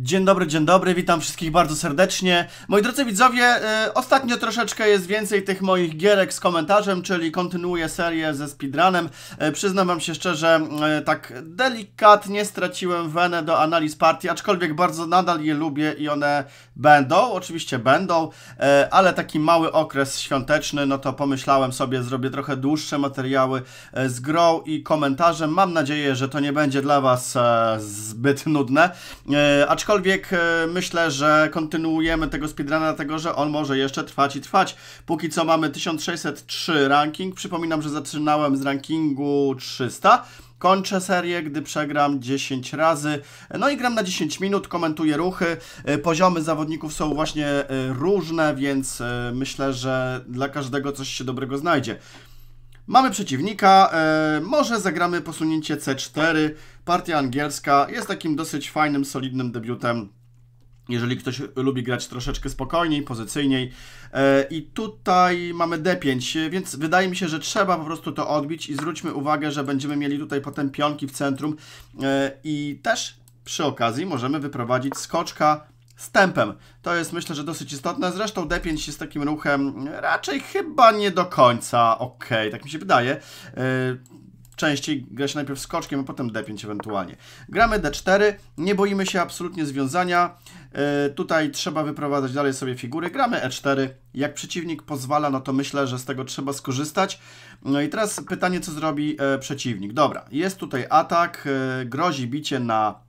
Dzień dobry, dzień dobry, witam wszystkich bardzo serdecznie. Moi drodzy widzowie, y, ostatnio troszeczkę jest więcej tych moich gierek z komentarzem, czyli kontynuuję serię ze speedrunem. Y, przyznam wam się szczerze, y, tak delikatnie straciłem wenę do analiz partii, aczkolwiek bardzo nadal je lubię i one będą, oczywiście będą, ale taki mały okres świąteczny, no to pomyślałem sobie, zrobię trochę dłuższe materiały z grą i komentarzem. Mam nadzieję, że to nie będzie dla was zbyt nudne, aczkolwiek Aczkolwiek e, myślę, że kontynuujemy tego speedruna, dlatego że on może jeszcze trwać i trwać. Póki co mamy 1603 ranking. Przypominam, że zaczynałem z rankingu 300. Kończę serię, gdy przegram 10 razy. No i gram na 10 minut, komentuję ruchy. E, poziomy zawodników są właśnie e, różne, więc myślę, że dla każdego coś się dobrego znajdzie. Mamy przeciwnika, e, może zagramy posunięcie C4. Partia angielska jest takim dosyć fajnym, solidnym debiutem jeżeli ktoś lubi grać troszeczkę spokojniej, pozycyjniej. E, I tutaj mamy D5, więc wydaje mi się, że trzeba po prostu to odbić i zwróćmy uwagę, że będziemy mieli tutaj potem pionki w centrum e, i też przy okazji możemy wyprowadzić skoczka z tempem. To jest myślę, że dosyć istotne. Zresztą D5 jest takim ruchem raczej chyba nie do końca ok, tak mi się wydaje. Y, częściej gra się najpierw skoczkiem, a potem D5 ewentualnie. Gramy D4, nie boimy się absolutnie związania. Y, tutaj trzeba wyprowadzać dalej sobie figury. Gramy E4. Jak przeciwnik pozwala, no to myślę, że z tego trzeba skorzystać. No i teraz pytanie, co zrobi e, przeciwnik. Dobra, jest tutaj atak, e, grozi bicie na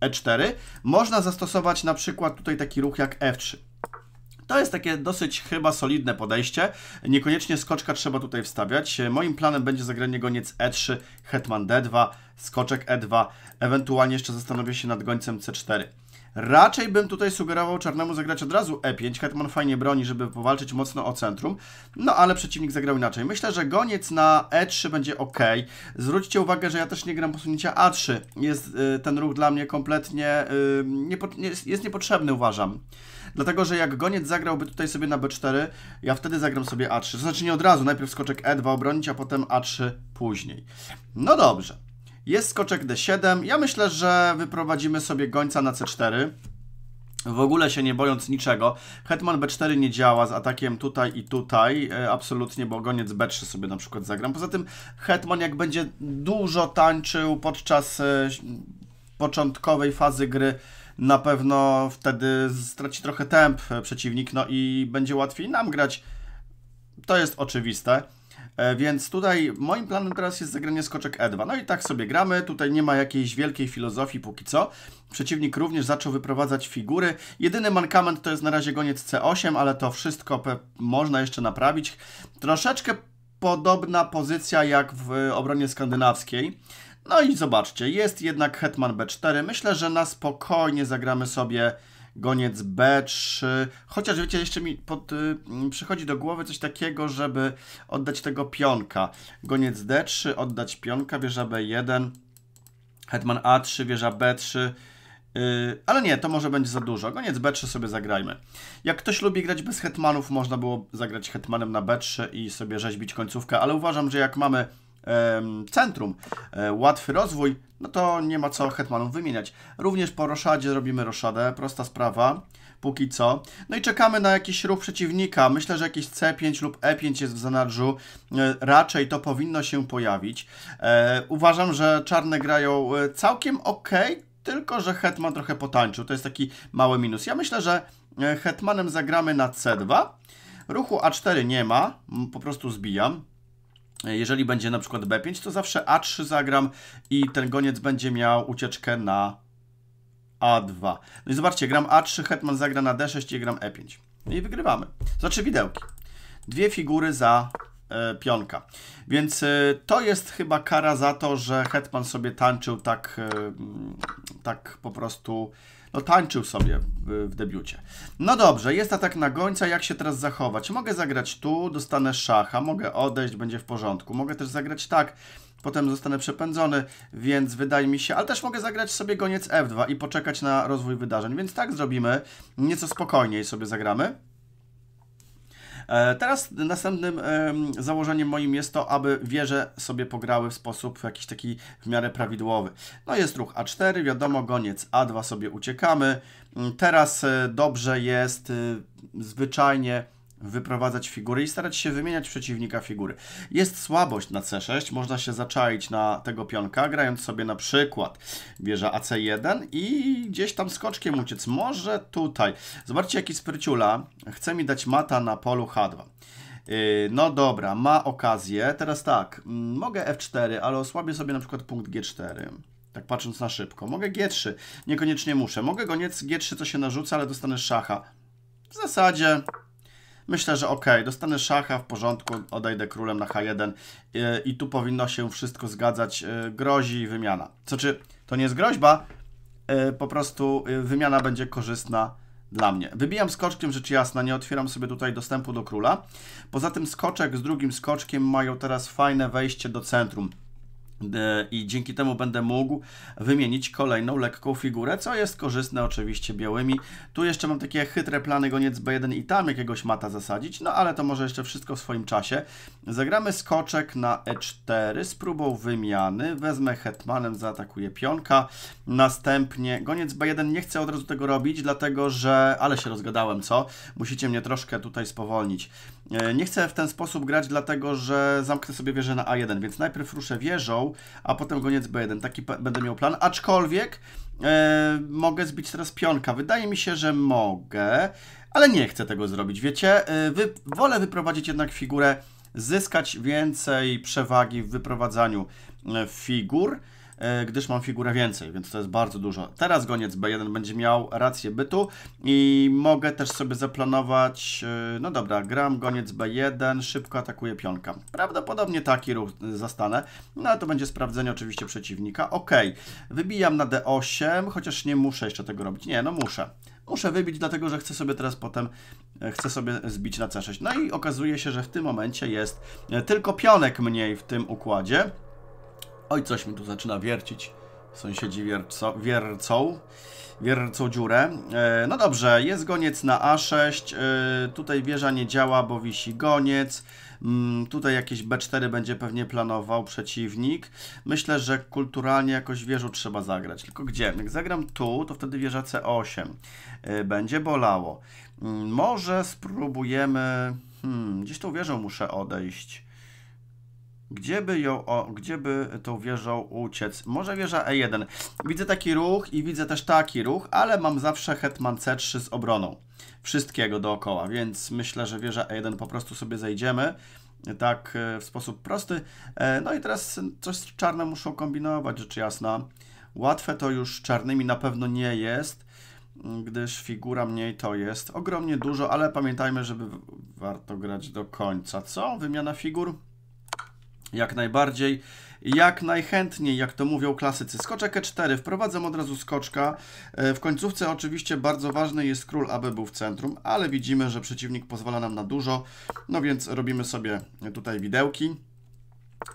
E4, można zastosować na przykład tutaj taki ruch jak F3. To jest takie dosyć chyba solidne podejście. Niekoniecznie skoczka trzeba tutaj wstawiać. Moim planem będzie zagranie goniec E3, hetman D2, skoczek E2, ewentualnie jeszcze zastanowię się nad gońcem C4. Raczej bym tutaj sugerował czarnemu zagrać od razu e5. Hetman fajnie broni, żeby powalczyć mocno o centrum. No ale przeciwnik zagrał inaczej. Myślę, że goniec na e3 będzie ok. Zwróćcie uwagę, że ja też nie gram posunięcia a3. Jest y, ten ruch dla mnie kompletnie y, nie, jest, jest niepotrzebny, uważam. Dlatego, że jak goniec zagrałby tutaj sobie na b4, ja wtedy zagram sobie a3. To znaczy nie od razu, najpierw skoczek e2 obronić, a potem a3 później. No dobrze. Jest skoczek D7. Ja myślę, że wyprowadzimy sobie gońca na C4. W ogóle się nie bojąc niczego. Hetman B4 nie działa z atakiem tutaj i tutaj, e, absolutnie, bo goniec B3 sobie na przykład zagram. Poza tym Hetman jak będzie dużo tańczył podczas e, początkowej fazy gry, na pewno wtedy straci trochę temp e, przeciwnik, no i będzie łatwiej nam grać. To jest oczywiste. E, więc tutaj moim planem teraz jest zagranie skoczek E2. No i tak sobie gramy, tutaj nie ma jakiejś wielkiej filozofii póki co. Przeciwnik również zaczął wyprowadzać figury. Jedyny mankament to jest na razie goniec C8, ale to wszystko można jeszcze naprawić. Troszeczkę podobna pozycja jak w obronie skandynawskiej. No i zobaczcie, jest jednak hetman B4. Myślę, że na spokojnie zagramy sobie goniec B3. Chociaż wiecie, jeszcze mi pod, y, mm, przychodzi do głowy coś takiego, żeby oddać tego pionka. Goniec D3, oddać pionka, wieża B1, hetman A3, wieża B3. Y, ale nie, to może będzie za dużo. Goniec B3 sobie zagrajmy. Jak ktoś lubi grać bez hetmanów, można było zagrać hetmanem na B3 i sobie rzeźbić końcówkę, ale uważam, że jak mamy centrum, e, łatwy rozwój, no to nie ma co hetmanów wymieniać. Również po roszadzie robimy roszadę, prosta sprawa póki co. No i czekamy na jakiś ruch przeciwnika. Myślę, że jakiś C5 lub E5 jest w zanadrzu. E, raczej to powinno się pojawić. E, uważam, że czarne grają całkiem ok, tylko że Hetman trochę potańczył. To jest taki mały minus. Ja myślę, że Hetmanem zagramy na C2. Ruchu A4 nie ma, po prostu zbijam jeżeli będzie na przykład B5, to zawsze A3 zagram i ten goniec będzie miał ucieczkę na A2. No i zobaczcie, gram A3, hetman zagra na D6 i gram E5. No i wygrywamy. Znaczy widełki. Dwie figury za e, pionka. Więc e, to jest chyba kara za to, że hetman sobie tańczył tak, e, tak po prostu Potańczył no, sobie w, w debiucie. No dobrze, jest atak na gońca, jak się teraz zachować? Mogę zagrać tu, dostanę szacha, mogę odejść, będzie w porządku. Mogę też zagrać tak, potem zostanę przepędzony, więc wydaje mi się, ale też mogę zagrać sobie goniec F2 i poczekać na rozwój wydarzeń, więc tak zrobimy, nieco spokojniej sobie zagramy. E, teraz następnym założeniem moim jest to, aby wieże sobie pograły w sposób jakiś taki w miarę prawidłowy. No jest ruch A4, wiadomo, goniec A2 sobie uciekamy. Mm, teraz e, dobrze jest e, zwyczajnie wyprowadzać figury i starać się wymieniać przeciwnika figury. Jest słabość na C6, można się zaczaić na tego pionka, grając sobie na przykład bierze AC1 i gdzieś tam skoczkiem uciec. Może tutaj. Zobaczcie, jaki spryciula chce mi dać mata na polu H2. Yy, no dobra, ma okazję. Teraz tak, mm, mogę F4, ale osłabię sobie na przykład punkt G4. Tak patrząc na szybko. Mogę G3, niekoniecznie muszę. Mogę goniec G3, co się narzuca, ale dostanę szacha. W zasadzie Myślę, że ok, dostanę szacha, w porządku, odejdę królem na H1 i tu powinno się wszystko zgadzać. E, grozi wymiana. Co czy to nie jest groźba, e, po prostu e, wymiana będzie korzystna dla mnie. Wybijam skoczkiem, rzecz jasna, nie otwieram sobie tutaj dostępu do króla. Poza tym skoczek z drugim skoczkiem mają teraz fajne wejście do centrum. E, i dzięki temu będę mógł wymienić kolejną lekką figurę, co jest korzystne oczywiście białymi. Tu jeszcze mam takie chytre plany goniec B1 i tam jakiegoś mata zasadzić, no ale to może jeszcze wszystko w swoim czasie. Zagramy skoczek na E4 z próbą wymiany, wezmę hetmanem, zaatakuję pionka, następnie goniec B1 nie chcę od razu tego robić, dlatego że, ale się rozgadałem, co? Musicie mnie troszkę tutaj spowolnić. E, nie chcę w ten sposób grać, dlatego że zamknę sobie wieżę na A1, więc najpierw ruszę wieżą, a potem goniec B1. Taki będę miał plan, aczkolwiek e, mogę zbić teraz pionka. Wydaje mi się, że mogę, ale nie chcę tego zrobić, wiecie? E, wy, wolę wyprowadzić jednak figurę, zyskać więcej przewagi w wyprowadzaniu e, figur, E, gdyż mam figurę więcej, więc to jest bardzo dużo. Teraz goniec B1 będzie miał rację bytu i mogę też sobie zaplanować, e, no dobra, gram goniec B1, szybko atakuje pionka. Prawdopodobnie taki ruch zastanę, no ale to będzie sprawdzenie oczywiście przeciwnika. Ok, wybijam na D8, chociaż nie muszę jeszcze tego robić. Nie, no muszę. Muszę wybić, dlatego że chcę sobie teraz potem, e, chcę sobie zbić na C6. No i okazuje się, że w tym momencie jest tylko pionek mniej w tym układzie. Oj, coś mi tu zaczyna wiercić. Sąsiedzi wierco, wiercą, wiercą dziurę. E, no dobrze, jest goniec na A6. E, tutaj wieża nie działa, bo wisi goniec. Mm, tutaj jakieś B4 będzie pewnie planował przeciwnik. Myślę, że kulturalnie jakoś wieżą trzeba zagrać. Tylko gdzie? Jak zagram tu, to wtedy wieża C8 e, będzie bolało. Mm, może spróbujemy... Hmm, gdzieś tą wieżą muszę odejść. Gdzie by, ją, o, gdzie by tą wieżą uciec? Może wieża E1. Widzę taki ruch i widzę też taki ruch, ale mam zawsze hetman C3 z obroną. Wszystkiego dookoła, więc myślę, że wieża E1 po prostu sobie zejdziemy. Tak e, w sposób prosty. E, no i teraz coś czarnym muszą kombinować, rzecz jasna. Łatwe to już czarnymi na pewno nie jest, gdyż figura mniej to jest ogromnie dużo, ale pamiętajmy, żeby warto grać do końca. Co? Wymiana figur? Jak najbardziej. Jak najchętniej, jak to mówią klasycy. Skoczek E4, wprowadzam od razu skoczka. E, w końcówce oczywiście bardzo ważny jest król, aby był w centrum, ale widzimy, że przeciwnik pozwala nam na dużo, no więc robimy sobie tutaj widełki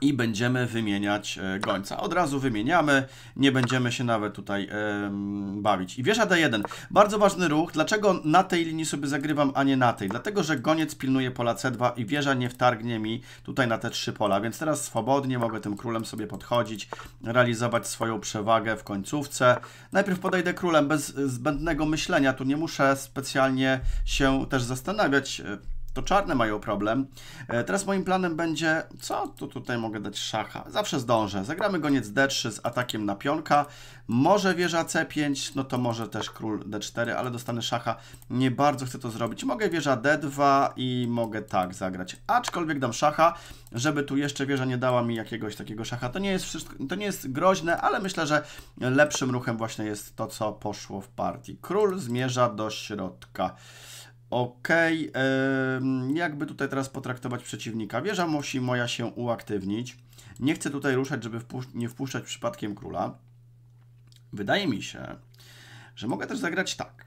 i będziemy wymieniać e, gońca. Od razu wymieniamy, nie będziemy się nawet tutaj yy, bawić. I wieża D1, bardzo ważny ruch. Dlaczego na tej linii sobie zagrywam, a nie na tej? Dlatego, że goniec pilnuje pola C2 i wieża nie wtargnie mi tutaj na te trzy pola, więc teraz swobodnie mogę tym królem sobie podchodzić, realizować swoją przewagę w końcówce. Najpierw podejdę królem bez zbędnego myślenia, tu nie muszę specjalnie się też zastanawiać, e, to czarne mają problem. E, teraz moim planem będzie, co tu tutaj mogę dać szacha? Zawsze zdążę. Zagramy goniec d3 z atakiem na pionka. Może wieża c5, no to może też król d4, ale dostanę szacha. Nie bardzo chcę to zrobić. Mogę wieża d2 i mogę tak zagrać. Aczkolwiek dam szacha, żeby tu jeszcze wieża nie dała mi jakiegoś takiego szacha. To nie jest, wszystko, to nie jest groźne, ale myślę, że lepszym ruchem właśnie jest to, co poszło w partii. Król zmierza do środka. Ok, jakby tutaj teraz potraktować przeciwnika? Wieża musi moja się uaktywnić. Nie chcę tutaj ruszać, żeby wpusz nie wpuszczać przypadkiem króla. Wydaje mi się, że mogę też zagrać tak.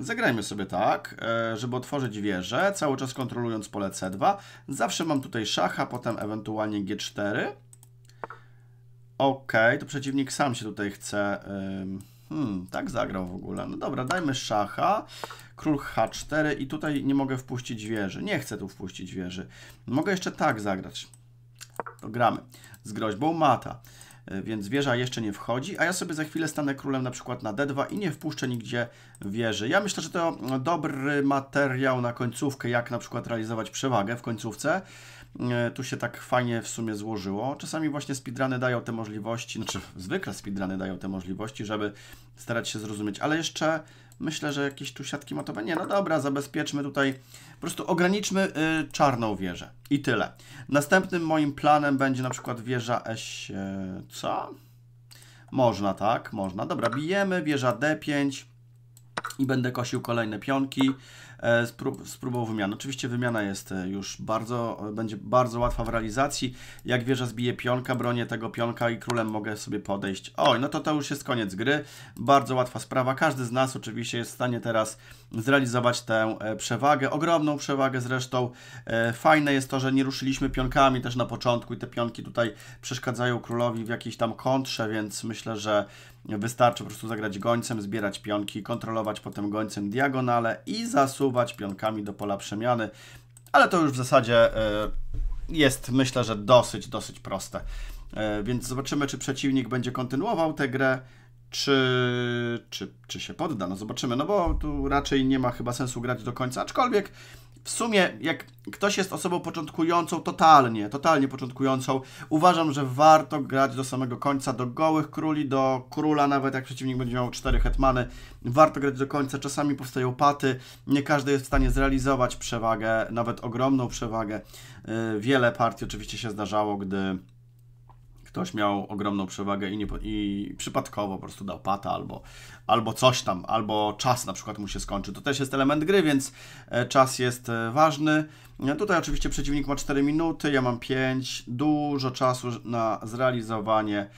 Zagrajmy sobie tak, e, żeby otworzyć wieżę, cały czas kontrolując pole C2. Zawsze mam tutaj szacha, potem ewentualnie G4. Ok, to przeciwnik sam się tutaj chce... Yy Hmm, tak zagrał w ogóle. No dobra, dajmy szacha. Król H4 i tutaj nie mogę wpuścić wieży. Nie chcę tu wpuścić wieży. Mogę jeszcze tak zagrać. To gramy. Z groźbą mata. E, więc wieża jeszcze nie wchodzi, a ja sobie za chwilę stanę królem na przykład na D2 i nie wpuszczę nigdzie wieży. Ja myślę, że to dobry materiał na końcówkę, jak na przykład realizować przewagę w końcówce. E, tu się tak fajnie w sumie złożyło. Czasami właśnie speedruny dają te możliwości, znaczy zwykle speedruny dają te możliwości, żeby starać się zrozumieć, ale jeszcze myślę, że jakieś tu siatki matowe. Nie, no dobra, zabezpieczmy tutaj, po prostu ograniczmy y, czarną wieżę i tyle. Następnym moim planem będzie na przykład wieża S... E, co? Można, tak, można. Dobra, bijemy, wieża D5 i będę kosił kolejne pionki. E, sprób, spróbował wymiany. Oczywiście wymiana jest e, już bardzo, e, będzie bardzo łatwa w realizacji. Jak wieża zbije pionka, bronię tego pionka i królem mogę sobie podejść. Oj, no to to już jest koniec gry. Bardzo łatwa sprawa. Każdy z nas oczywiście jest w stanie teraz zrealizować tę przewagę. Ogromną przewagę zresztą. Fajne jest to, że nie ruszyliśmy pionkami też na początku i te pionki tutaj przeszkadzają królowi w jakiejś tam kontrze, więc myślę, że Wystarczy po prostu zagrać gońcem, zbierać pionki, kontrolować potem gońcem diagonale i zasuwać pionkami do pola przemiany. Ale to już w zasadzie e, jest myślę, że dosyć, dosyć proste. E, więc zobaczymy, czy przeciwnik będzie kontynuował tę grę, czy, czy, czy się podda. No zobaczymy, no bo tu raczej nie ma chyba sensu grać do końca, aczkolwiek w sumie jak ktoś jest osobą początkującą, totalnie, totalnie początkującą, uważam, że warto grać do samego końca, do gołych króli, do króla, nawet jak przeciwnik będzie miał cztery hetmany, warto grać do końca, czasami powstają paty, nie każdy jest w stanie zrealizować przewagę, nawet ogromną przewagę. Y, wiele partii oczywiście się zdarzało, gdy ktoś miał ogromną przewagę i, nie, i przypadkowo po prostu dał pata albo, albo coś tam, albo czas na przykład mu się skończy. To też jest element gry, więc e, czas jest e, ważny. E, tutaj oczywiście przeciwnik ma 4 minuty, ja mam 5, dużo czasu na zrealizowanie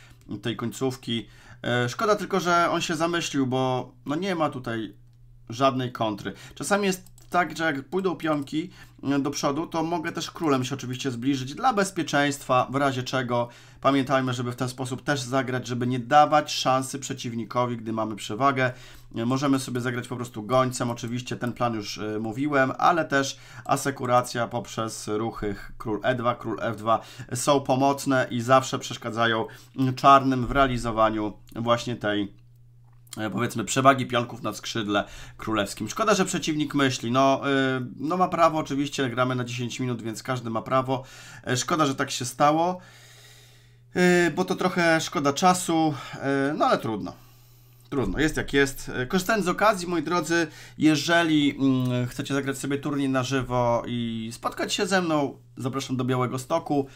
tej końcówki. Szkoda tylko, że on się zamyślił, bo no nie ma tutaj żadnej kontry. Czasami jest tak, że jak pójdą pionki e, do przodu, to mogę też królem się oczywiście zbliżyć dla bezpieczeństwa, w razie czego pamiętajmy, żeby w ten sposób też zagrać, żeby nie dawać szansy przeciwnikowi, gdy mamy przewagę. E, możemy sobie zagrać po prostu gońcem, oczywiście ten plan już e, mówiłem, ale też asekuracja poprzez ruchy król e2, król f2 są pomocne i zawsze przeszkadzają czarnym w realizowaniu właśnie tej E, powiedzmy przewagi pionków na skrzydle królewskim. Szkoda, że przeciwnik myśli. No, y, no ma prawo oczywiście, gramy na 10 minut, więc każdy ma prawo. E, szkoda, że tak się stało, y, bo to trochę szkoda czasu, y, no ale trudno. Trudno, jest jak jest. E, korzystając z okazji, moi drodzy, jeżeli mm, chcecie zagrać sobie turniej na żywo i spotkać się ze mną, zapraszam do Białego Stoku.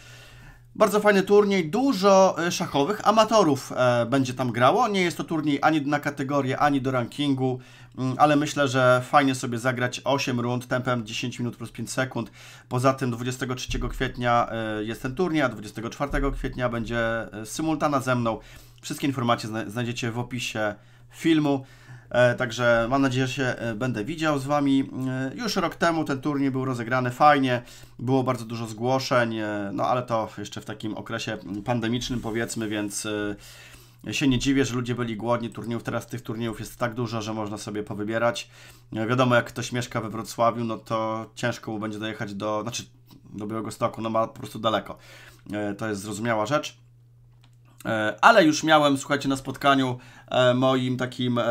Bardzo fajny turniej, dużo e, szachowych amatorów e, będzie tam grało. Nie jest to turniej ani na kategorię, ani do rankingu, mm, ale myślę, że fajnie sobie zagrać 8 rund tempem 10 minut plus 5 sekund. Poza tym 23 kwietnia e, jest ten turniej, a 24 kwietnia będzie symultana ze mną. Wszystkie informacje znajdziecie w opisie filmu. E, także mam nadzieję, że się e, będę widział z Wami. E, już rok temu ten turniej był rozegrany fajnie, było bardzo dużo zgłoszeń, no ale to jeszcze w takim okresie pandemicznym powiedzmy, więc się nie dziwię, że ludzie byli głodni turniejów. Teraz tych turniejów jest tak dużo, że można sobie powybierać. Wiadomo, jak ktoś mieszka we Wrocławiu, no to ciężko mu będzie dojechać do, znaczy do Białegostoku, no ma po prostu daleko. To jest zrozumiała rzecz. E, ale już miałem, słuchajcie, na spotkaniu e, moim takim e,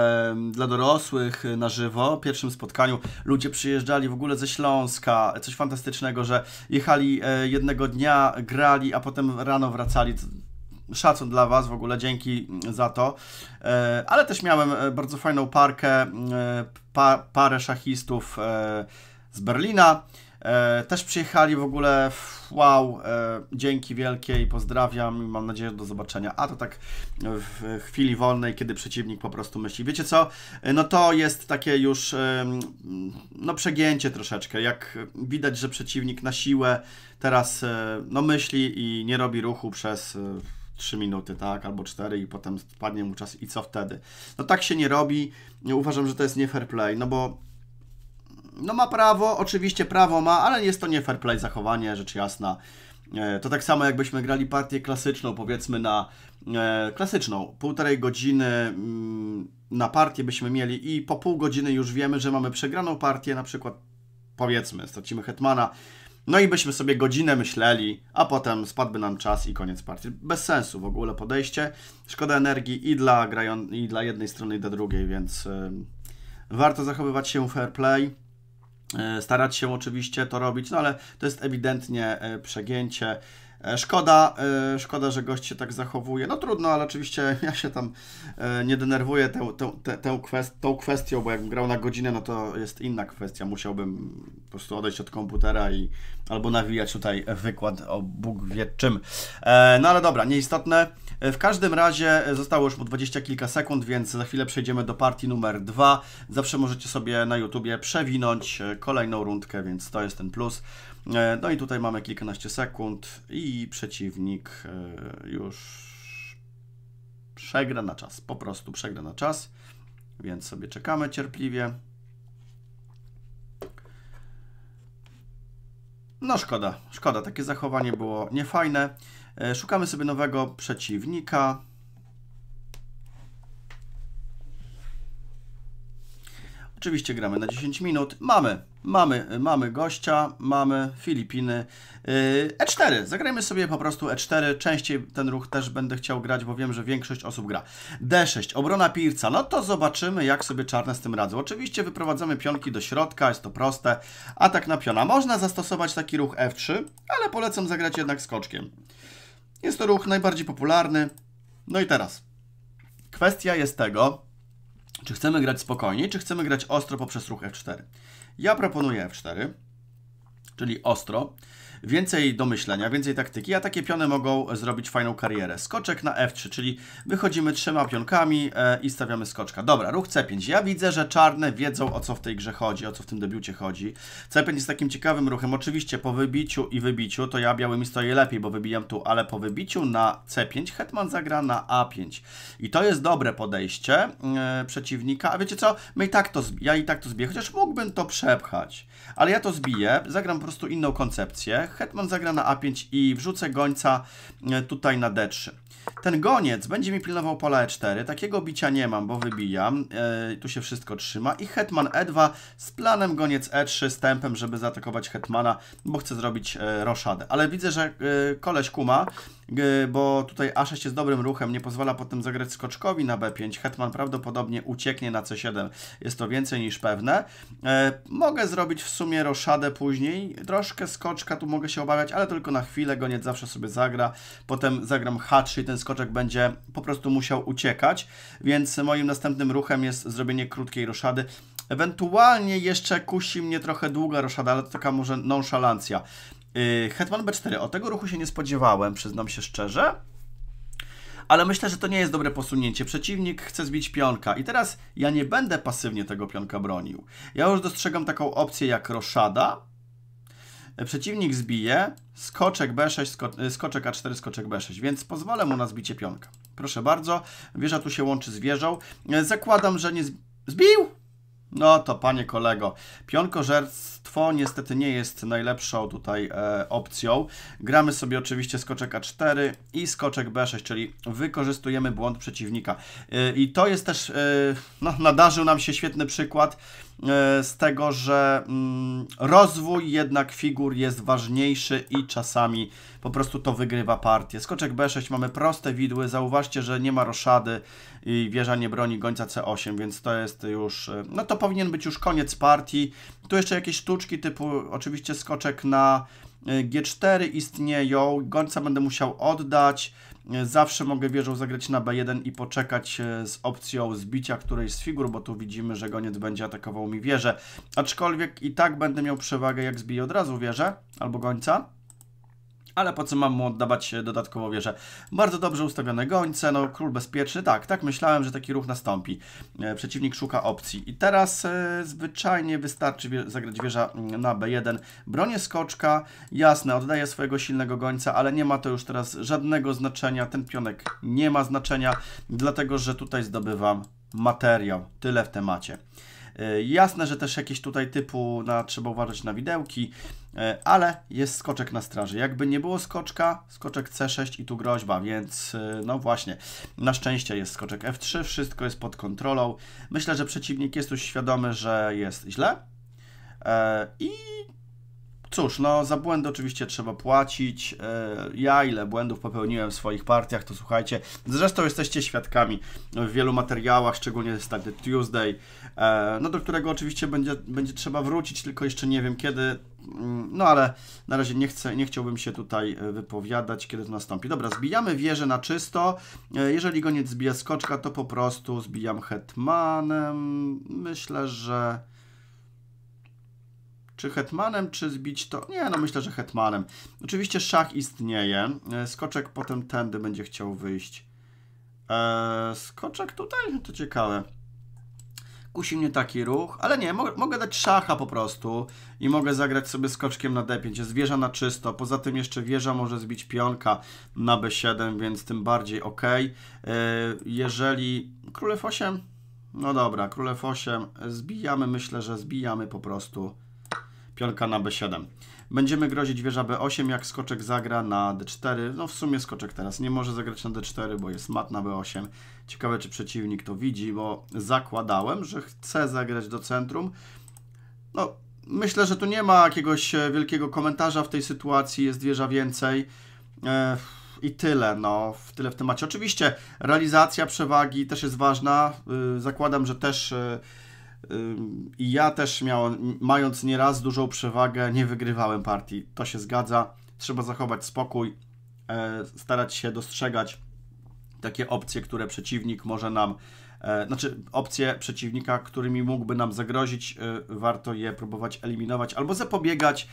dla dorosłych na żywo, pierwszym spotkaniu, ludzie przyjeżdżali w ogóle ze Śląska, coś fantastycznego, że jechali jednego dnia, grali, a potem rano wracali szacun dla Was w ogóle, dzięki mm, za to. Ale też miałem bardzo fajną parkę, parę szachistów z Berlina. E, też przyjechali w ogóle, wow, e, dzięki wielkie i pozdrawiam i mam nadzieję do zobaczenia. A to tak w chwili wolnej, kiedy przeciwnik po prostu myśli, wiecie co, e, no to jest takie już, e, no przegięcie troszeczkę, jak widać, że przeciwnik na siłę teraz, e, no myśli i nie robi ruchu przez... 3 e, minuty, tak, albo 4 i potem spadnie mu czas i co wtedy? No tak się nie robi, uważam, że to jest nie fair play, no bo no ma prawo, oczywiście prawo ma, ale jest to nie fair play zachowanie, rzecz jasna. E, to tak samo jakbyśmy grali partię klasyczną, powiedzmy na e, klasyczną, półtorej godziny mm, na partię byśmy mieli i po pół godziny już wiemy, że mamy przegraną partię, na przykład powiedzmy stracimy Hetmana, no i byśmy sobie godzinę myśleli, a potem spadłby nam czas i koniec partii. Bez sensu w ogóle podejście, szkoda energii i dla, grają, i dla jednej strony i dla drugiej, więc y, warto zachowywać się fair play. E, starać się oczywiście to robić, no ale to jest ewidentnie e, przegięcie. E, szkoda, szkoda, że gość się tak zachowuje. No trudno, ale oczywiście ja się tam nie denerwuję tę, tę, tę, tę kwest, tą kwestią, bo jakbym grał na godzinę, no to jest inna kwestia. Musiałbym po prostu odejść od komputera i albo nawijać tutaj wykład o Bóg wie czym. No ale dobra, nieistotne. W każdym razie e, zostało już po 20 kilka sekund, więc za chwilę przejdziemy do partii numer dwa. Zawsze możecie sobie na YouTubie przewinąć e, kolejną rundkę, więc to jest ten plus. E, no i tutaj mamy kilkanaście sekund i przeciwnik już przegra na czas, po prostu przegra na czas, więc sobie czekamy cierpliwie. No szkoda, szkoda, takie zachowanie było niefajne. E, szukamy sobie nowego przeciwnika. Oczywiście gramy na 10 minut. Mamy, mamy, mamy gościa, mamy Filipiny. E4, e zagrajmy sobie po prostu E4. Częściej ten ruch też będę chciał grać, bo wiem, że większość osób gra. D6, obrona pirca. No to zobaczymy, jak sobie czarne z tym radzą. Oczywiście wyprowadzamy pionki do środka, jest to proste. Atak na piona. Można zastosować taki ruch F3, ale polecam zagrać jednak skoczkiem. Jest to ruch najbardziej popularny. No i teraz kwestia jest tego, czy chcemy grać spokojnie, czy chcemy grać ostro poprzez ruch F4. Ja proponuję F4, czyli ostro więcej do myślenia, więcej taktyki, a takie piony mogą zrobić fajną karierę. Skoczek na F3, czyli wychodzimy trzema pionkami e, i stawiamy skoczka. Dobra, ruch C5. Ja widzę, że czarne wiedzą o co w tej grze chodzi, o co w tym debiucie chodzi. C5 jest takim ciekawym ruchem. Oczywiście po wybiciu i wybiciu, to ja białymi stoję lepiej, bo wybijam tu, ale po wybiciu na C5 hetman zagra na A5. I to jest dobre podejście yy, przeciwnika. A wiecie co? My i tak to, ja i tak to zbiję, chociaż mógłbym to przepchać ale ja to zbiję, zagram po prostu inną koncepcję. Hetman zagra na A5 i wrzucę gońca e, tutaj na D3. Ten goniec będzie mi pilnował pola E4, takiego bicia nie mam, bo wybijam, e, tu się wszystko trzyma i hetman E2 z planem goniec E3 z tempem, żeby zaatakować hetmana, bo chcę zrobić yy, e, roszadę. Ale widzę, że koleś kuma, Yy, bo tutaj A6 jest dobrym ruchem, nie pozwala potem zagrać skoczkowi na B5. Hetman prawdopodobnie ucieknie na C7. Jest to więcej niż pewne. Yy, mogę zrobić w sumie roszadę później. Troszkę skoczka tu mogę się obawiać, ale tylko na chwilę. nie zawsze sobie zagra. Potem zagram H3 i ten skoczek będzie po prostu musiał uciekać. Więc moim następnym ruchem jest zrobienie krótkiej roszady. Ewentualnie jeszcze kusi mnie trochę długa roszada, ale to taka może nonszalancja. Y, Hetman B4. O tego ruchu się nie spodziewałem, przyznam się szczerze. Ale myślę, że to nie jest dobre posunięcie. Przeciwnik chce zbić pionka i teraz ja nie będę pasywnie tego pionka bronił. Ja już dostrzegam taką opcję jak roszada. Y, przeciwnik zbije skoczek B6, sko y, skoczek A4, skoczek B6, więc pozwolę mu na zbicie pionka. Proszę bardzo, wieża tu się łączy z wieżą. Zakładam, że nie zbił. No to panie kolego, pionkożerstwo niestety nie jest najlepszą tutaj e, opcją. Gramy sobie oczywiście skoczek A4 i skoczek B6, czyli wykorzystujemy błąd przeciwnika. E, I to jest też, e, no nadarzył nam się świetny przykład E, z tego, że mm, rozwój jednak figur jest ważniejszy i czasami po prostu to wygrywa partię. Skoczek B6 mamy proste widły, zauważcie, że nie ma roszady i wieża nie broni gońca C8, więc to jest już, e, no to powinien być już koniec partii. Tu jeszcze jakieś sztuczki typu oczywiście skoczek na e, G4 istnieją, gońca będę musiał oddać, Zawsze mogę wieżą zagrać na B1 i poczekać e, z opcją zbicia którejś z figur, bo tu widzimy, że goniec będzie atakował mi wieżę. Aczkolwiek i tak będę miał przewagę, jak zbiję od razu wieżę albo gońca. Ale po co mam mu oddawać dodatkowo wieżę? Bardzo dobrze ustawione gońce, no król bezpieczny, tak, tak myślałem, że taki ruch nastąpi. E, przeciwnik szuka opcji. I teraz e, zwyczajnie wystarczy wie zagrać wieża mm, na B1. Bronię skoczka, jasne, oddaję swojego silnego gońca, ale nie ma to już teraz żadnego znaczenia. Ten pionek nie ma znaczenia, dlatego że tutaj zdobywam materiał. Tyle w temacie. E, jasne, że też jakieś tutaj typu na, trzeba uważać na widełki, E, ale jest skoczek na straży. Jakby nie było skoczka, skoczek C6 i tu groźba, więc e, no właśnie, na szczęście jest skoczek F3, wszystko jest pod kontrolą. Myślę, że przeciwnik jest już świadomy, że jest źle e, i Cóż, no za błędy oczywiście trzeba płacić. E, ja ile błędów popełniłem w swoich partiach, to słuchajcie, zresztą jesteście świadkami w wielu materiałach, szczególnie z Tuesday, e, no do którego oczywiście będzie, będzie trzeba wrócić, tylko jeszcze nie wiem kiedy, mm, no ale na razie nie, chcę, nie chciałbym się tutaj e, wypowiadać, kiedy to nastąpi. Dobra, zbijamy wieżę na czysto. Jeżeli go nie zbija skoczka, to po prostu zbijam hetmanem. Myślę, że... Czy hetmanem, czy zbić to? Nie, no myślę, że hetmanem. Oczywiście szach istnieje. E, skoczek potem tędy będzie chciał wyjść. Eee, skoczek tutaj? No to ciekawe. Kusi mnie taki ruch, ale nie, mo mogę dać szacha po prostu i mogę zagrać sobie skoczkiem na d5. Jest wieża na czysto, poza tym jeszcze wieża może zbić pionka na b7, więc tym bardziej ok. Eee, jeżeli królew 8, no dobra, królew 8 zbijamy, myślę, że zbijamy po prostu Piolka na B7. Będziemy grozić wieża B8, jak skoczek zagra na D4. No w sumie skoczek teraz nie może zagrać na D4, bo jest mat na B8. Ciekawe, czy przeciwnik to widzi, bo zakładałem, że chce zagrać do centrum. No, myślę, że tu nie ma jakiegoś e, wielkiego komentarza w tej sytuacji. Jest wieża więcej. E, I tyle, no, tyle w temacie. Oczywiście realizacja przewagi też jest ważna. Y, zakładam, że też... E, i ja też miałem, mając nieraz dużą przewagę, nie wygrywałem partii. To się zgadza. Trzeba zachować spokój, e, starać się dostrzegać takie opcje, które przeciwnik może nam, e, znaczy opcje przeciwnika, którymi mógłby nam zagrozić, e, warto je próbować eliminować albo zapobiegać.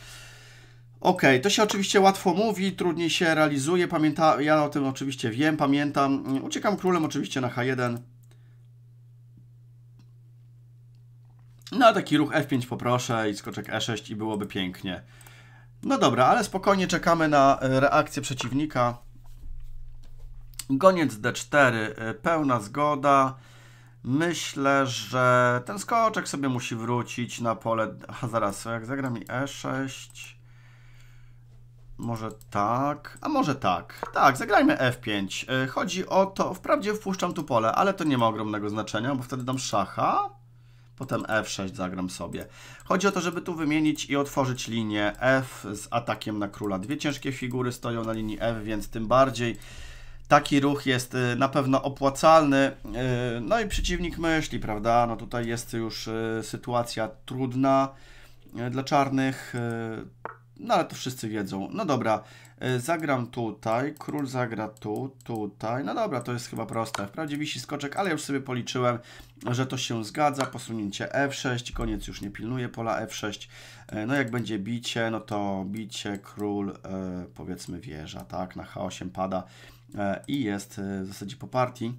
OK, to się oczywiście łatwo mówi, trudniej się realizuje. Pamięta, ja o tym oczywiście wiem, pamiętam. Uciekam królem oczywiście na H1. No taki ruch F5 poproszę i skoczek E6 i byłoby pięknie. No dobra, ale spokojnie czekamy na e, reakcję przeciwnika. Goniec D4, e, pełna zgoda. Myślę, że ten skoczek sobie musi wrócić na pole. A zaraz, jak zagra mi E6. Może tak, a może tak. Tak, zagrajmy F5. E, chodzi o to, wprawdzie wpuszczam tu pole, ale to nie ma ogromnego znaczenia, bo wtedy dam szacha. Potem F6 zagram sobie. Chodzi o to, żeby tu wymienić i otworzyć linię F z atakiem na króla. Dwie ciężkie figury stoją na linii F, więc tym bardziej taki ruch jest y, na pewno opłacalny. Y, no i przeciwnik myśli, prawda? No tutaj jest już y, sytuacja trudna dla czarnych, no ale to wszyscy wiedzą. No dobra, E, zagram tutaj, król zagra tu, tutaj. No dobra, to jest chyba proste. Wprawdzie wisi skoczek, ale już sobie policzyłem, że to się zgadza. Posunięcie F6, koniec już nie pilnuje pola F6. E, no jak będzie bicie, no to bicie, król, e, powiedzmy wieża, tak, na H8 pada i jest w zasadzie po partii.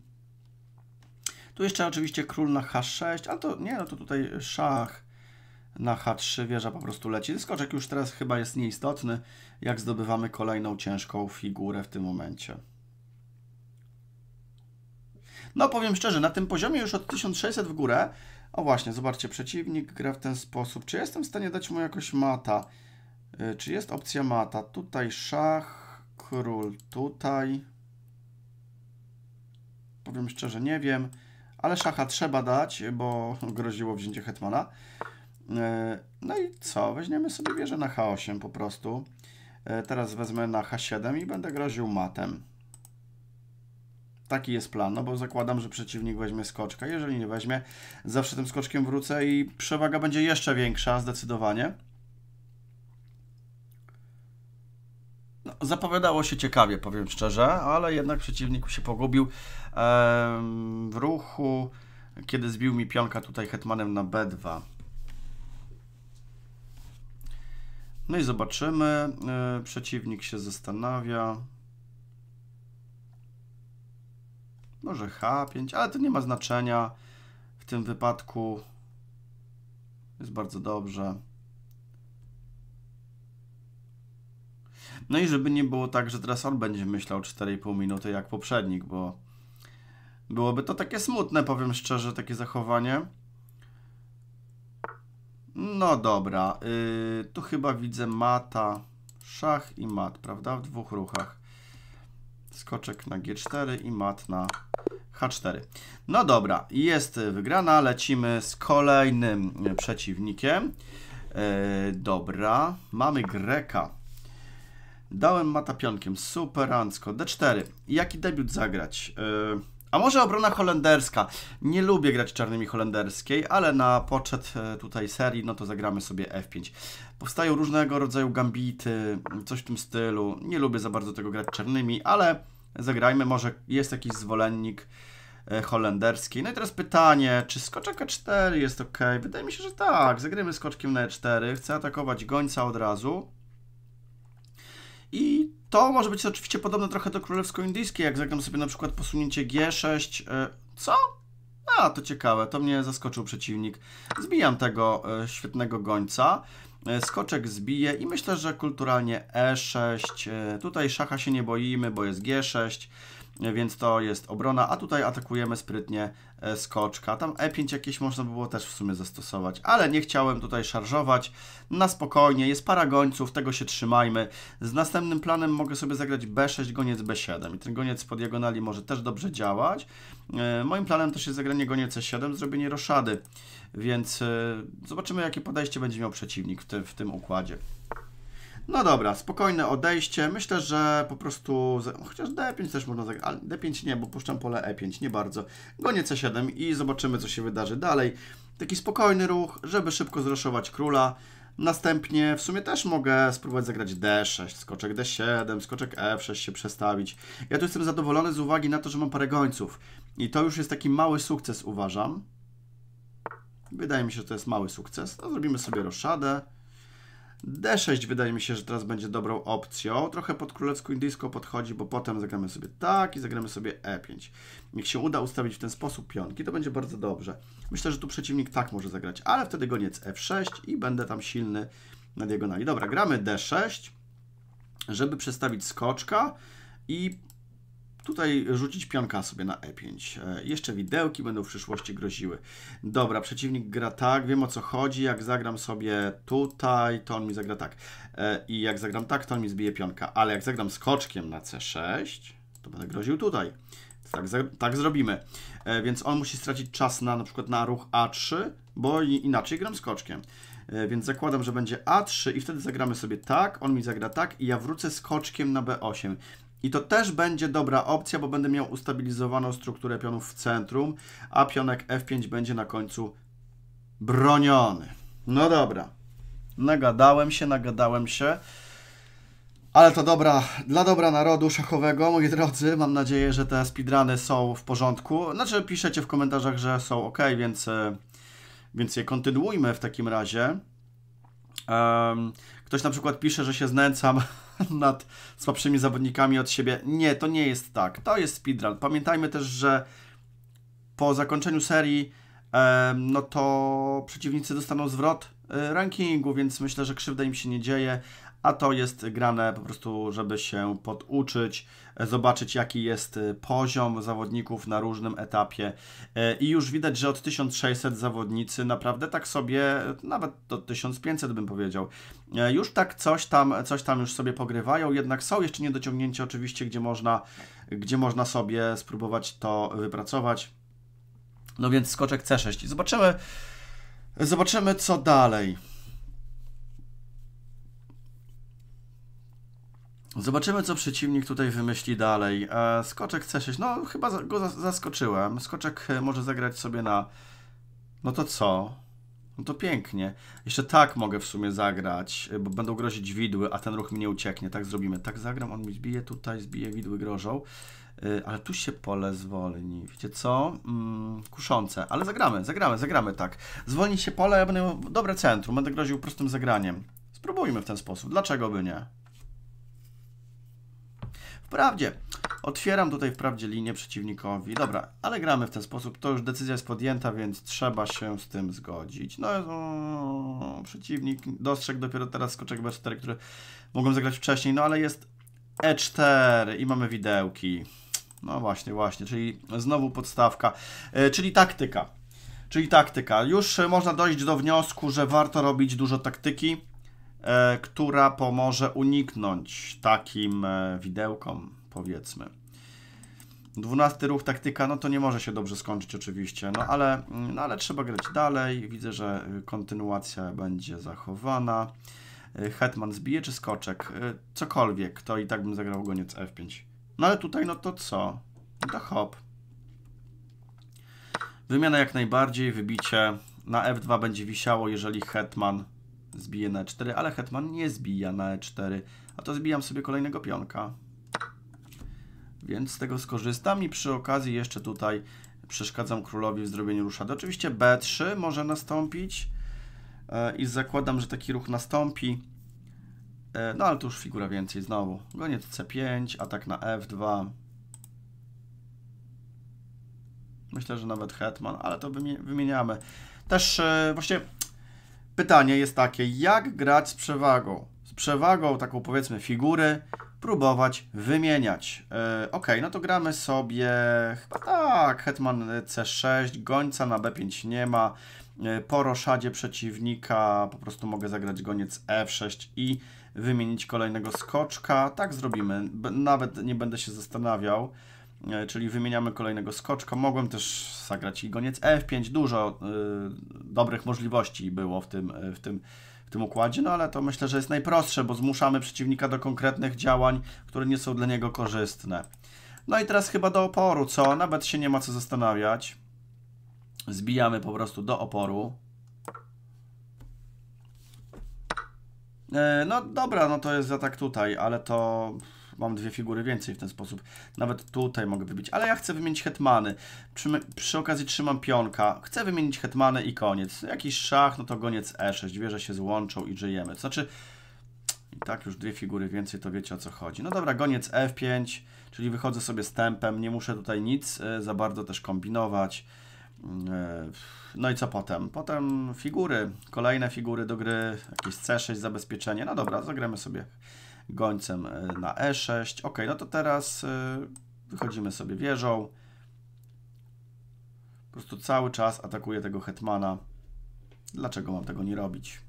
Tu jeszcze oczywiście król na H6, ale to nie, no to tutaj szach na H3 wieża po prostu leci. Skoczek już teraz chyba jest nieistotny, jak zdobywamy kolejną ciężką figurę w tym momencie. No powiem szczerze, na tym poziomie już od 1600 w górę, o właśnie, zobaczcie, przeciwnik gra w ten sposób. Czy jestem w stanie dać mu jakoś mata? Y, czy jest opcja mata? Tutaj szach, król tutaj. Powiem szczerze, nie wiem, ale szacha trzeba dać, bo groziło wzięcie hetmana. Y, no i co? Weźmiemy sobie wieżę na H8 po prostu. E, teraz wezmę na H7 i będę groził matem. Taki jest plan, no bo zakładam, że przeciwnik weźmie skoczka. Jeżeli nie weźmie, zawsze tym skoczkiem wrócę i przewaga będzie jeszcze większa, zdecydowanie. No, zapowiadało się ciekawie, powiem szczerze, ale jednak przeciwnik się pogubił w ruchu, kiedy zbił mi pionka tutaj hetmanem na B2. No i zobaczymy. E, przeciwnik się zastanawia. Może H5, ale to nie ma znaczenia. W tym wypadku jest bardzo dobrze. No i żeby nie było tak, że teraz on będzie myślał 4,5 minuty jak poprzednik, bo byłoby to takie smutne, powiem szczerze, takie zachowanie. No dobra, yy, tu chyba widzę mata, szach i mat, prawda? W dwóch ruchach. Skoczek na G4 i mat na H4. No dobra, jest wygrana, lecimy z kolejnym przeciwnikiem. Yy, dobra, mamy Greka. Dałem mata pionkiem, super, Ansko, D4. Jaki debiut zagrać? Yy, a może obrona holenderska. Nie lubię grać czarnymi holenderskiej, ale na poczet e, tutaj serii, no to zagramy sobie F5. Powstają różnego rodzaju gambity, coś w tym stylu. Nie lubię za bardzo tego grać czarnymi, ale zagrajmy, może jest jakiś zwolennik e, holenderskiej. No i teraz pytanie, czy skoczek E4 jest ok? Wydaje mi się, że tak. Zagrajmy skoczkiem na E4. Chcę atakować gońca od razu. I to może być oczywiście podobne trochę do królewsko-indyjskiej, jak zagram sobie na przykład posunięcie G6. E, co? A, to ciekawe, to mnie zaskoczył przeciwnik. Zbijam tego e, świetnego gońca. E, skoczek zbije i myślę, że kulturalnie E6. Tutaj szacha się nie boimy, bo jest G6 więc to jest obrona, a tutaj atakujemy sprytnie e, skoczka. Tam E5 jakieś można było też w sumie zastosować, ale nie chciałem tutaj szarżować. Na spokojnie, jest para gońców, tego się trzymajmy. Z następnym planem mogę sobie zagrać B6, goniec B7 i ten goniec po diagonali może też dobrze działać. E, moim planem też jest zagranie goniec C7, e zrobienie roszady, więc zobaczymy jakie podejście będzie miał przeciwnik w, w tym układzie. No dobra, spokojne odejście. Myślę, że po prostu... Chociaż D5 też można zagrać, ale D5 nie, bo puszczam pole E5, nie bardzo. Gonię C7 i zobaczymy, co się wydarzy dalej. Taki spokojny ruch, żeby szybko zraszować króla. Następnie w sumie też mogę spróbować zagrać D6, skoczek D7, skoczek F6 e się przestawić. Ja tu jestem zadowolony z uwagi na to, że mam parę gońców. I to już jest taki mały sukces, uważam. Wydaje mi się, że to jest mały sukces. No, zrobimy sobie roszadę. D6 wydaje mi się, że teraz będzie dobrą opcją. Trochę pod królewską indyjską podchodzi, bo potem zagramy sobie tak i zagramy sobie E5. Niech się uda ustawić w ten sposób pionki, to będzie bardzo dobrze. Myślę, że tu przeciwnik tak może zagrać, ale wtedy goniec F6 i będę tam silny na diagonali. Dobra, gramy D6, żeby przestawić skoczka i tutaj rzucić pionka sobie na e5. E, jeszcze widełki będą w przyszłości groziły. Dobra, przeciwnik gra tak, wiem o co chodzi, jak zagram sobie tutaj, to on mi zagra tak. E, I jak zagram tak, to on mi zbije pionka. Ale jak zagram skoczkiem na c6, to będę groził tutaj. Tak, tak zrobimy. E, więc on musi stracić czas na na przykład na ruch a3, bo inaczej gram skoczkiem więc zakładam, że będzie A3 i wtedy zagramy sobie tak, on mi zagra tak i ja wrócę skoczkiem na B8 i to też będzie dobra opcja, bo będę miał ustabilizowaną strukturę pionów w centrum, a pionek F5 będzie na końcu broniony. No dobra, nagadałem się, nagadałem się. Ale to dobra, dla dobra narodu szachowego, moi drodzy, mam nadzieję, że te speedruny są w porządku. Znaczy, piszecie w komentarzach, że są ok, więc, e, więc je kontynuujmy w takim razie. Ktoś na przykład pisze, że się znęcam nad słabszymi zawodnikami od siebie. Nie, to nie jest tak. To jest speedrun. Pamiętajmy też, że po zakończeniu serii no to przeciwnicy dostaną zwrot e, rankingu, więc myślę, że krzywda im się nie dzieje, a to jest grane po prostu, żeby się poduczyć, e, zobaczyć jaki jest e, poziom zawodników na różnym etapie e, i już widać, że od 1600 zawodnicy naprawdę tak sobie, nawet do 1500 bym powiedział, już tak coś tam, coś tam już sobie pogrywają, jednak są jeszcze niedociągnięcia oczywiście, gdzie można, gdzie można sobie spróbować to wypracować. No więc skoczek C6. Zobaczymy, zobaczymy co dalej. Zobaczymy, co przeciwnik tutaj wymyśli dalej. E, skoczek C6, no chyba go zaskoczyłem. Skoczek e, może zagrać sobie na... No to co? No to pięknie. Jeszcze tak mogę w sumie zagrać, e, bo będą grozić widły, a ten ruch mi nie ucieknie. Tak zrobimy. Tak zagram, on mi zbije tutaj, zbije widły grożą. Ale tu się pole zwolni. Wiecie co? Mm, kuszące. Ale zagramy, zagramy, zagramy tak. Zwolni się pole, ja będę miał dobre centrum. Będę groził prostym zagraniem. Spróbujmy w ten sposób. Dlaczego by nie? Wprawdzie, otwieram tutaj wprawdzie linię przeciwnikowi. Dobra, ale gramy w ten sposób. To już decyzja jest podjęta, więc trzeba się z tym zgodzić. No, przeciwnik dostrzegł dopiero teraz skoczek B4, który mogłem zagrać wcześniej, no ale jest E4 i mamy widełki. No właśnie, właśnie, czyli znowu podstawka, e, czyli taktyka. Czyli taktyka. Już można dojść do wniosku, że warto robić dużo taktyki E, która pomoże uniknąć takim e, widełkom, powiedzmy. Dwunasty ruch, taktyka, no to nie może się dobrze skończyć oczywiście, no ale, mm, no ale trzeba grać dalej. Widzę, że kontynuacja będzie zachowana. E, hetman zbije czy skoczek? Cokolwiek, to i tak bym zagrał goniec F5. No ale tutaj, no to co? To hop. Wymiana jak najbardziej, wybicie na F2 będzie wisiało, jeżeli hetman zbije na E4, ale hetman nie zbija na E4, a to zbijam sobie kolejnego pionka. Więc z tego skorzystam i przy okazji jeszcze tutaj przeszkadzam królowi w zrobieniu ruszady. Oczywiście B3 może nastąpić e, i zakładam, że taki ruch nastąpi. E, no ale tu już figura więcej znowu. Goniec C5, atak na F2. Myślę, że nawet hetman, ale to wymieniamy. Też e, właśnie Pytanie jest takie, jak grać z przewagą? Z przewagą taką powiedzmy figury próbować wymieniać. E, ok, no to gramy sobie tak, Hetman C6, gońca na B5 nie ma, yy, po roszadzie przeciwnika po prostu mogę zagrać goniec F6 i wymienić kolejnego skoczka. Tak zrobimy, B nawet nie będę się zastanawiał. E, czyli wymieniamy kolejnego skoczka. Mogłem też zagrać i goniec F5. Dużo e, dobrych możliwości było w tym, e, w tym w tym układzie, no ale to myślę, że jest najprostsze, bo zmuszamy przeciwnika do konkretnych działań, które nie są dla niego korzystne. No i teraz chyba do oporu, co? Nawet się nie ma co zastanawiać. Zbijamy po prostu do oporu. No dobra, no to jest atak tutaj, ale to mam dwie figury więcej w ten sposób. Nawet tutaj mogę wybić, ale ja chcę wymienić hetmany. Przy, przy okazji trzymam pionka. Chcę wymienić hetmany i koniec. Jakiś szach, no to goniec E6. Wieże się złączą i żyjemy. To znaczy, i tak już dwie figury więcej, to wiecie o co chodzi. No dobra, goniec F5, czyli wychodzę sobie z tempem. Nie muszę tutaj nic e, za bardzo też kombinować. Mm, e, no i co potem? Potem figury, kolejne figury do gry, jakieś C6 zabezpieczenie. No dobra, zagramy sobie gońcem e, na E6. Ok, no to teraz e, wychodzimy sobie wieżą. Po prostu cały czas atakuję tego hetmana. Dlaczego mam tego nie robić?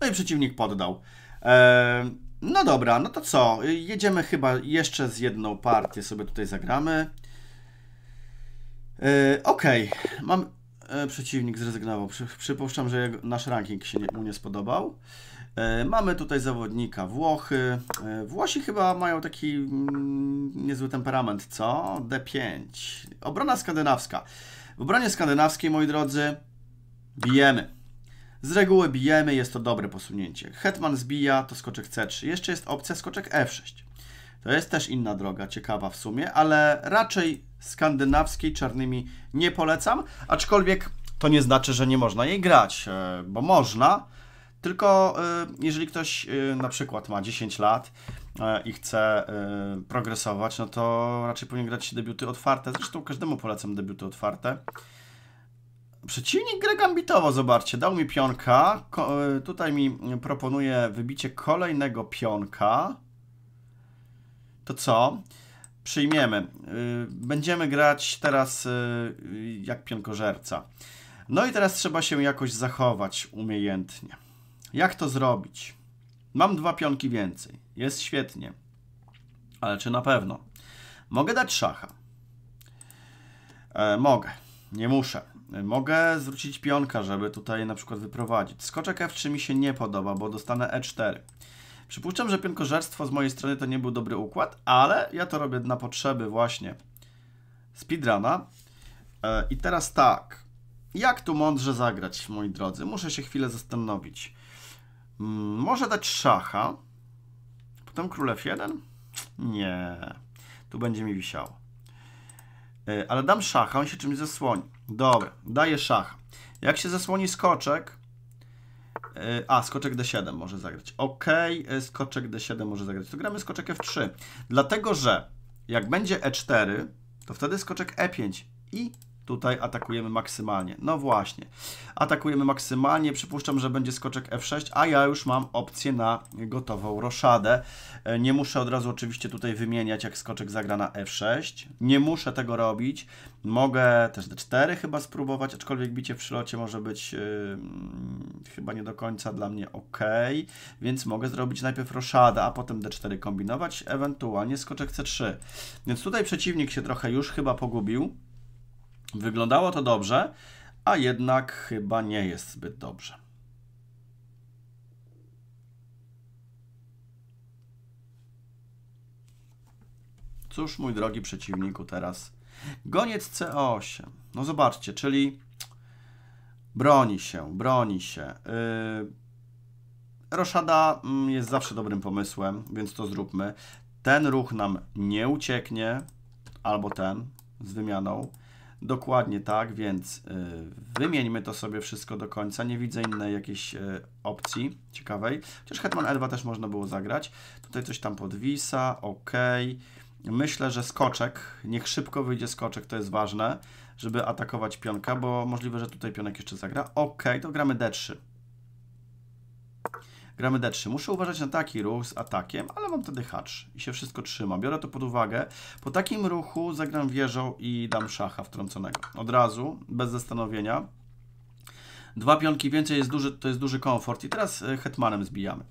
No i przeciwnik poddał. E, no dobra, no to co? Jedziemy chyba jeszcze z jedną partię sobie tutaj zagramy. Okej, okay. mam E, przeciwnik zrezygnował. przypuszczam, że nasz ranking się nie, mu nie spodobał. E, mamy tutaj zawodnika Włochy. E, Włosi chyba mają taki mm, niezły temperament, co? D5. Obrona skandynawska. W obronie skandynawskiej, moi drodzy, bijemy. Z reguły bijemy, jest to dobre posunięcie. Hetman zbija, to skoczek C3. Jeszcze jest opcja skoczek F6. To jest też inna droga, ciekawa w sumie, ale raczej skandynawskiej czarnymi nie polecam, aczkolwiek to nie znaczy, że nie można jej grać, e, bo można, tylko e, jeżeli ktoś e, na przykład ma 10 lat i chce progresować, no to raczej powinien grać debiuty otwarte. Zresztą każdemu polecam debiuty otwarte. Przeciwnik gra gambitowo, zobaczcie, dał mi pionka, tutaj mi proponuje wybicie kolejnego pionka to co? Przyjmiemy. Y, będziemy grać teraz y, jak pionkożerca. No i teraz trzeba się jakoś zachować umiejętnie. Jak to zrobić? Mam dwa pionki więcej. Jest świetnie. Ale czy na pewno? Mogę dać szacha. E, mogę. Nie muszę. Mogę zwrócić pionka, żeby tutaj na przykład wyprowadzić. Skoczek F3 mi się nie podoba, bo dostanę E4. Przypuszczam, że piękożerstwo z mojej strony to nie był dobry układ, ale ja to robię na potrzeby właśnie speedruna. E, I teraz tak. Jak tu mądrze zagrać, moi drodzy? Muszę się chwilę zastanowić. Mm, może dać szacha. Potem królew jeden? 1 Nie. Tu będzie mi wisiało. E, ale dam szacha, on się czymś zasłoni. Dobra, daję szacha. Jak się zasłoni skoczek, E, a, skoczek D7 może zagrać. Ok, e, skoczek D7 może zagrać. To gramy skoczek F3. Dlatego, że jak będzie E4, to wtedy skoczek E5 i tutaj atakujemy maksymalnie. No właśnie, atakujemy maksymalnie, przypuszczam, że będzie skoczek F6, a ja już mam opcję na gotową roszadę. E, nie muszę od razu oczywiście tutaj wymieniać, jak skoczek zagra na F6. Nie muszę tego robić. Mogę też D4 chyba spróbować, aczkolwiek bicie w przylocie może być yy, chyba nie do końca dla mnie ok, więc mogę zrobić najpierw roszadę, a potem D4 kombinować, ewentualnie skoczek C3. Więc tutaj przeciwnik się trochę już chyba pogubił. Wyglądało to dobrze, a jednak chyba nie jest zbyt dobrze. Cóż, mój drogi przeciwniku, teraz goniec C8. No zobaczcie, czyli broni się, broni się. Yy... Roszada mm, jest zawsze dobrym pomysłem, więc to zróbmy. Ten ruch nam nie ucieknie, albo ten z wymianą. Dokładnie tak, więc y, wymieńmy to sobie wszystko do końca. Nie widzę innej jakiejś y, opcji ciekawej. Chociaż Hetman E2 też można było zagrać. Tutaj coś tam podwisa, ok. Myślę, że skoczek, niech szybko wyjdzie skoczek, to jest ważne, żeby atakować pionka, bo możliwe, że tutaj pionek jeszcze zagra. Ok, to gramy D3 gramy d3. Muszę uważać na taki ruch z atakiem, ale mam wtedy hacz i się wszystko trzyma. Biorę to pod uwagę. Po takim ruchu zagram wieżą i dam szacha wtrąconego. Od razu, bez zastanowienia. Dwa pionki więcej jest duży, to jest duży komfort. I teraz e, hetmanem zbijamy.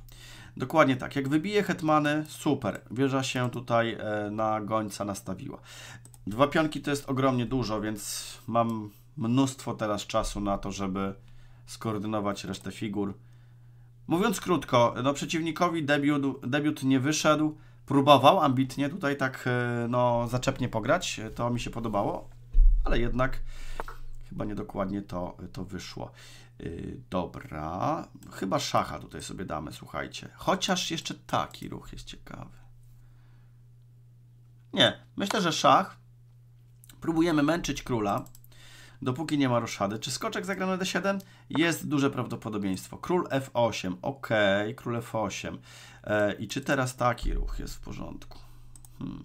Dokładnie tak. Jak wybije hetmany, super. Wieża się tutaj e, na gońca nastawiła. Dwa pionki to jest ogromnie dużo, więc mam mnóstwo teraz czasu na to, żeby skoordynować resztę figur. Mówiąc krótko, no przeciwnikowi debiut, debiut nie wyszedł. Próbował ambitnie tutaj tak e, no, zaczepnie pograć, to mi się podobało, ale jednak chyba niedokładnie to, to wyszło. E, dobra, chyba szacha tutaj sobie damy, słuchajcie. Chociaż jeszcze taki ruch jest ciekawy. Nie, myślę, że szach. Próbujemy męczyć króla, dopóki nie ma roszady. Czy skoczek zagra d7? Jest duże prawdopodobieństwo. Król F8, ok, król F8. E, I czy teraz taki ruch jest w porządku? Hmm.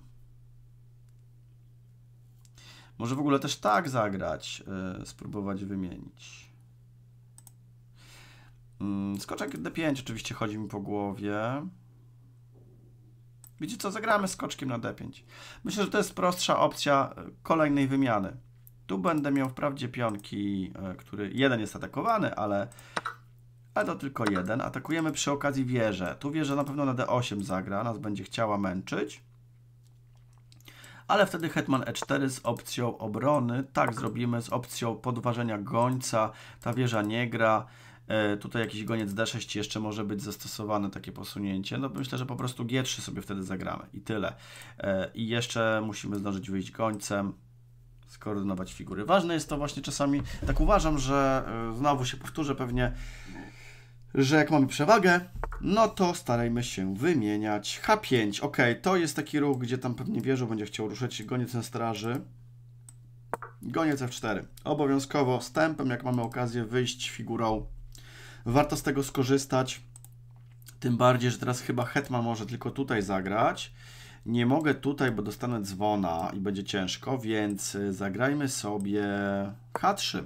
Może w ogóle też tak zagrać, e, spróbować wymienić. Mm, skoczek D5 oczywiście chodzi mi po głowie. Widzicie co, zagramy skoczkiem na D5. Myślę, że to jest prostsza opcja e, kolejnej wymiany. Tu będę miał wprawdzie pionki, e, który jeden jest atakowany, ale, ale to tylko jeden. Atakujemy przy okazji wieżę. Tu wieża na pewno na d8 zagra, nas będzie chciała męczyć. Ale wtedy hetman e4 z opcją obrony. Tak zrobimy, z opcją podważenia gońca. Ta wieża nie gra. E, tutaj jakiś goniec D6 jeszcze może być zastosowane takie posunięcie. No myślę, że po prostu G3 sobie wtedy zagramy i tyle. E, I jeszcze musimy zdążyć wyjść gońcem skoordynować figury. Ważne jest to właśnie czasami, tak uważam, że e, znowu się powtórzę pewnie, że jak mamy przewagę, no to starajmy się wymieniać. H5, ok, to jest taki ruch, gdzie tam pewnie wieżą będzie chciał ruszać goniec na straży. Goniec F4. Obowiązkowo z jak mamy okazję wyjść figurą, warto z tego skorzystać. Tym bardziej, że teraz chyba Hetman może tylko tutaj zagrać. Nie mogę tutaj, bo dostanę dzwona i będzie ciężko, więc y, zagrajmy sobie H3.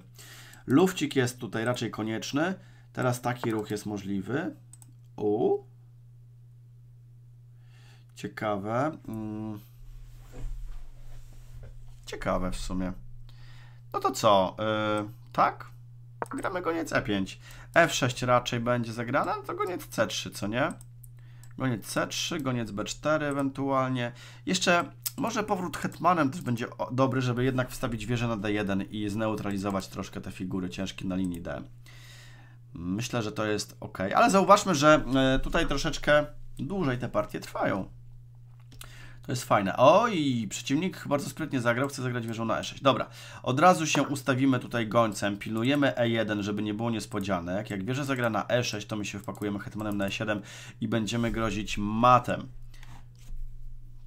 Lufcik jest tutaj raczej konieczny. Teraz taki ruch jest możliwy. U. Ciekawe. Mm. Ciekawe w sumie. No to co? Yy, tak? Gramy goniec E5. F6 raczej będzie zagrane, no to goniec C3, co nie? Goniec C3, goniec B4 ewentualnie. Jeszcze może powrót hetmanem też będzie dobry, żeby jednak wstawić wieżę na D1 i zneutralizować troszkę te figury ciężkie na linii D. Myślę, że to jest ok, ale zauważmy, że e, tutaj troszeczkę dłużej te partie trwają. To jest fajne. Oj, przeciwnik bardzo sprytnie zagrał, chce zagrać wieżą na E6. Dobra, od razu się ustawimy tutaj gońcem, pilnujemy E1, żeby nie było niespodzianek. Jak wieża zagra na E6, to my się wpakujemy hetmanem na E7 i będziemy grozić matem.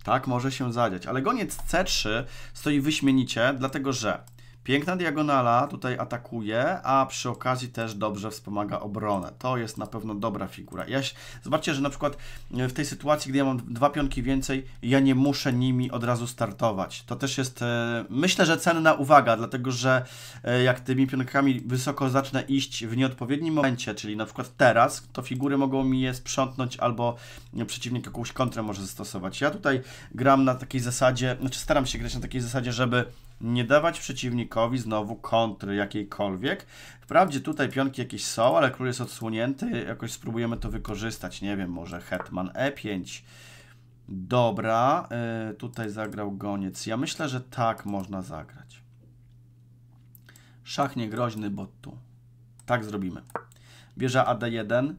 Tak może się zadziać, ale goniec C3 stoi wyśmienicie, dlatego że Piękna diagonala tutaj atakuje, a przy okazji też dobrze wspomaga obronę. To jest na pewno dobra figura. Ja, zobaczcie, że na przykład e, w tej sytuacji, gdy ja mam dwa pionki więcej, ja nie muszę nimi od razu startować. To też jest, e, myślę, że cenna uwaga, dlatego że e, jak tymi pionkami wysoko zacznę iść w nieodpowiednim momencie, czyli na przykład teraz, to figury mogą mi je sprzątnąć albo przeciwnik jakąś kontrę może zastosować. Ja tutaj gram na takiej zasadzie, znaczy staram się grać na takiej zasadzie, żeby nie dawać przeciwnikowi znowu kontry jakiejkolwiek. Wprawdzie tutaj pionki jakieś są, ale król jest odsłonięty, jakoś spróbujemy to wykorzystać. Nie wiem, może hetman e5. Dobra, yy, tutaj zagrał goniec. Ja myślę, że tak można zagrać. Szach niegroźny, bo tu. Tak zrobimy. Bierze AD1.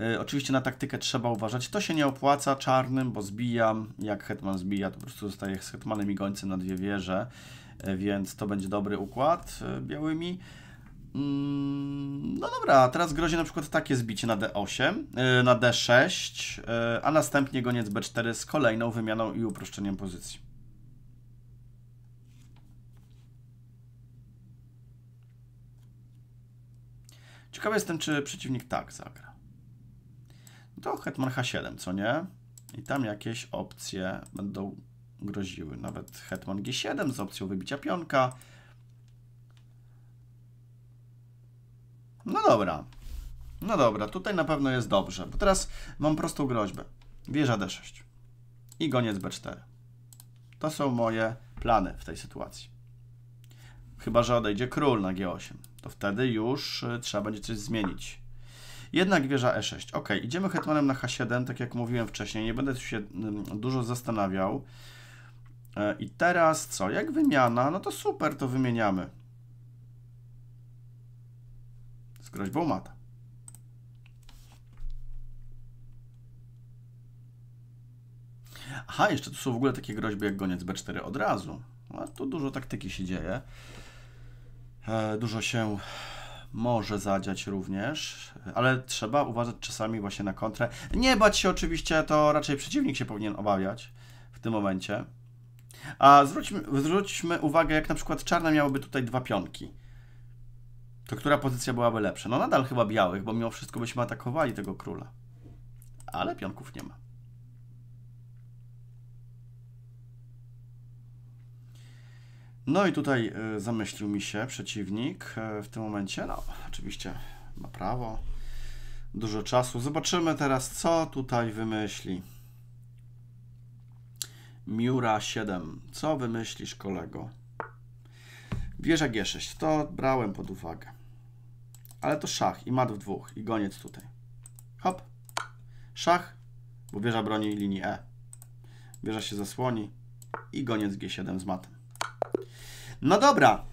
E, oczywiście na taktykę trzeba uważać. To się nie opłaca czarnym, bo zbijam. Jak hetman zbija, to po prostu zostaje z hetmanem i gońcem na dwie wieże, e, więc to będzie dobry układ e, białymi. Mm, no dobra, teraz grozi na przykład takie zbicie na D8, na D6, a następnie goniec B4 z kolejną wymianą i uproszczeniem pozycji. Ciekawy jestem, czy przeciwnik tak zagra to Hetman H7, co nie? I tam jakieś opcje będą groziły. Nawet Hetman G7 z opcją wybicia pionka. No dobra. No dobra, tutaj na pewno jest dobrze, bo teraz mam prostą groźbę. Wieża D6 i goniec B4. To są moje plany w tej sytuacji. Chyba, że odejdzie król na G8, to wtedy już y, trzeba będzie coś zmienić. Jednak wieża E6. Ok, idziemy hetmanem na H7, tak jak mówiłem wcześniej. Nie będę się dużo zastanawiał. E, I teraz co? Jak wymiana? No to super, to wymieniamy. Z groźbą mata. Aha, jeszcze tu są w ogóle takie groźby jak goniec B4 od razu. No, tu dużo taktyki się dzieje. E, dużo się może zadziać również, ale trzeba uważać czasami właśnie na kontrę. Nie bać się oczywiście, to raczej przeciwnik się powinien obawiać w tym momencie. A zwróćmy, zwróćmy uwagę, jak na przykład czarne miałoby tutaj dwa pionki. To która pozycja byłaby lepsza? No nadal chyba białych, bo mimo wszystko byśmy atakowali tego króla. Ale pionków nie ma. No i tutaj e, zamyślił mi się przeciwnik e, w tym momencie. No, oczywiście ma prawo. Dużo czasu. Zobaczymy teraz, co tutaj wymyśli. Miura 7. Co wymyślisz, kolego? Wieża G6. To brałem pod uwagę. Ale to szach i mat w dwóch i goniec tutaj. Hop. Szach, bo wieża broni linii E. Wieża się zasłoni i goniec G7 z matem. No dobra.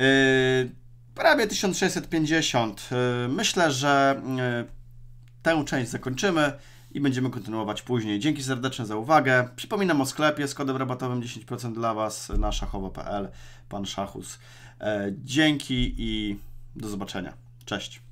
Yy, prawie 1650. Yy, myślę, że yy, tę część zakończymy i będziemy kontynuować później. Dzięki serdecznie za uwagę. Przypominam o sklepie z kodem rabatowym 10% dla Was na szachowo.pl, pan Szachus. Y, dzięki i do zobaczenia. Cześć.